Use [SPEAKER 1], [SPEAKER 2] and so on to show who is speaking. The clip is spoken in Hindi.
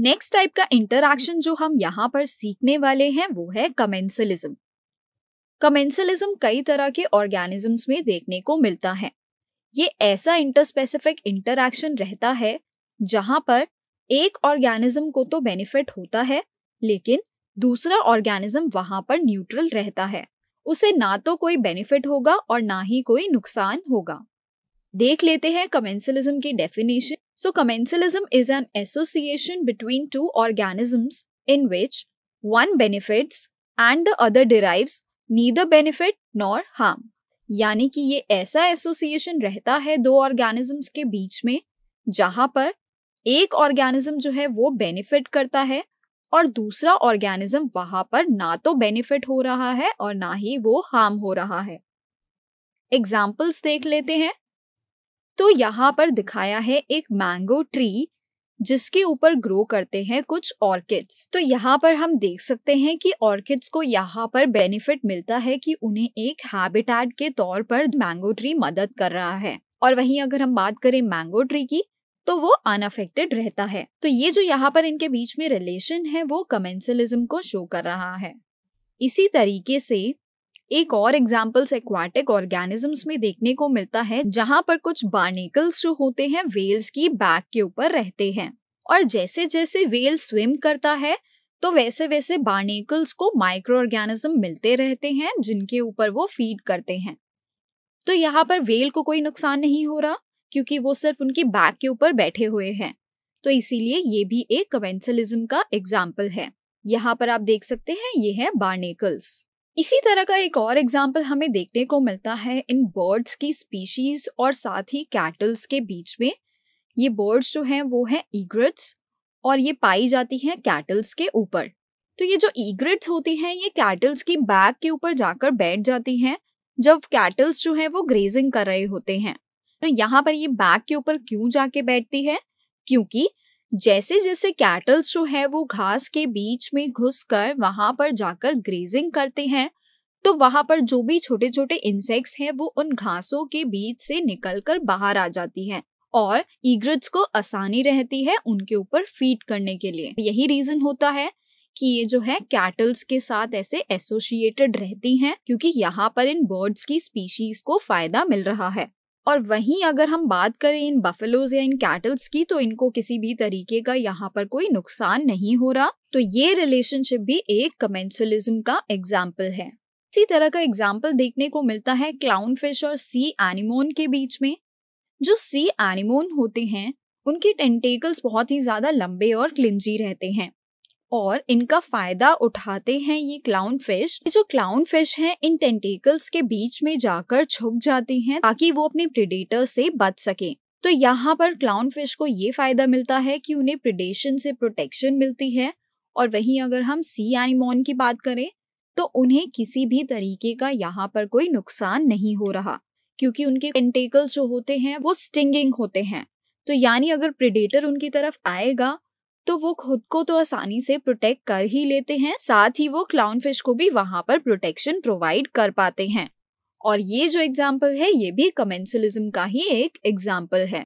[SPEAKER 1] नेक्स्ट टाइप का इंटरक्शन जो हम यहाँ पर सीखने वाले हैं वो है कमेंसलिज्म कमेंसलिज्म कई तरह के ऑर्गेनिजम्स में देखने को मिलता है ये ऐसा इंटरस्पेसिफिक इंटरक्शन रहता है जहाँ पर एक ऑर्गेनिज्म को तो बेनिफिट होता है लेकिन दूसरा ऑर्गेनिज्म वहाँ पर न्यूट्रल रहता है उसे ना तो कोई बेनिफिट होगा और ना ही कोई नुकसान होगा देख लेते हैं कमेंसलिज्म की definition So commensalism is an association between two organisms in which one benefits and the other derives neither benefit nor harm. यानी कि ये ऐसा एसोसिएशन रहता है दो ऑर्गेनिजम्स के बीच में जहां पर एक ऑर्गेनिज्म जो है वो बेनिफिट करता है और दूसरा ऑर्गेनिज्म वहां पर ना तो बेनिफिट हो रहा है और ना ही वो हार्म हो रहा है एग्जाम्पल्स देख लेते हैं तो यहाँ पर दिखाया है एक मैंगो ट्री जिसके ऊपर ग्रो करते हैं कुछ ऑर्किड्स तो यहाँ पर हम देख सकते हैं कि ऑर्किड्स को यहाँ पर बेनिफिट मिलता है कि उन्हें एक हैबिटेट के तौर पर मैंगो ट्री मदद कर रहा है और वहीं अगर हम बात करें मैंगो ट्री की तो वो अनअफेक्टेड रहता है तो ये जो यहाँ पर इनके बीच में रिलेशन है वो कमेंसलिज्म को शो कर रहा है इसी तरीके से एक और एग्जाम्पल्स एक्वाटिक ऑर्गेनिजम्स में देखने को मिलता है जहाँ पर कुछ बार्निकल्स जो होते हैं वेल्स की बैक के ऊपर रहते हैं और जैसे जैसे वेल स्विम करता है तो वैसे वैसे बार्निकल्स को माइक्रो ऑर्गेनिज्म मिलते रहते हैं जिनके ऊपर वो फीड करते हैं तो यहाँ पर वेल को कोई नुकसान नहीं हो रहा क्योंकि वो सिर्फ उनकी बैक के ऊपर बैठे हुए हैं तो इसीलिए ये भी एक कवेंसलिज्म का एग्जाम्पल है यहाँ पर आप देख सकते हैं ये है बार्नेकल्स इसी तरह का एक और एग्जाम्पल हमें देखने को मिलता है इन बर्ड्स की स्पीशीज और साथ ही कैटल्स के बीच में ये बर्ड्स जो हैं वो हैं ईग्रेट्स और ये पाई जाती हैं कैटल्स के ऊपर तो ये जो ईग्रेट्स होती हैं ये कैटल्स की बैक के ऊपर जाकर बैठ जाती हैं जब कैटल्स जो हैं वो ग्रेजिंग कर रहे होते हैं तो यहाँ पर ये बैक के ऊपर क्यों जाके बैठती है क्योंकि जैसे जैसे कैटल्स जो है वो घास के बीच में घुसकर वहां पर जाकर ग्रेजिंग करते हैं तो वहां पर जो भी छोटे छोटे इंसेक्ट्स हैं वो उन घासों के बीच से निकलकर बाहर आ जाती हैं और ईग्रट्स को आसानी रहती है उनके ऊपर फीड करने के लिए यही रीजन होता है कि ये जो है कैटल्स के साथ ऐसे एसोसिएटेड रहती हैं क्योंकि यहाँ पर इन बर्ड्स की स्पीशीज को फायदा मिल रहा है और वहीं अगर हम बात करें इन बफेलोज या इन कैटल्स की तो इनको किसी भी तरीके का यहाँ पर कोई नुकसान नहीं हो रहा तो ये रिलेशनशिप भी एक कमेंसलिज्म का एग्जाम्पल है इसी तरह का एग्जाम्पल देखने को मिलता है क्लाउन फिश और सी एनिमोन के बीच में जो सी एनिमोन होते हैं उनके टेंटेकल्स बहुत ही ज्यादा लंबे और क्लिंजी रहते हैं और इनका फायदा उठाते हैं ये क्लाउन फिश ये जो क्लाउन फिश हैं इन टेंटिकल्स के बीच में जाकर छुप जाती हैं ताकि वो अपने प्रिडेटर से बच सके तो यहाँ पर क्लाउन फिश को ये फायदा मिलता है कि उन्हें प्रिडेशन से प्रोटेक्शन मिलती है और वहीं अगर हम सी एनिमोन की बात करें तो उन्हें किसी भी तरीके का यहाँ पर कोई नुकसान नहीं हो रहा क्योंकि उनके टेंटेकल्स जो होते हैं वो स्टिंगिंग होते हैं तो यानी अगर प्रिडेटर उनकी तरफ आएगा तो वो खुद को तो आसानी से प्रोटेक्ट कर ही लेते हैं साथ ही वो क्लाउन फिश को भी वहां पर प्रोटेक्शन प्रोवाइड कर पाते हैं और ये जो एग्जाम्पल है ये भी कमेंसलिज्म का ही एक एग्जाम्पल है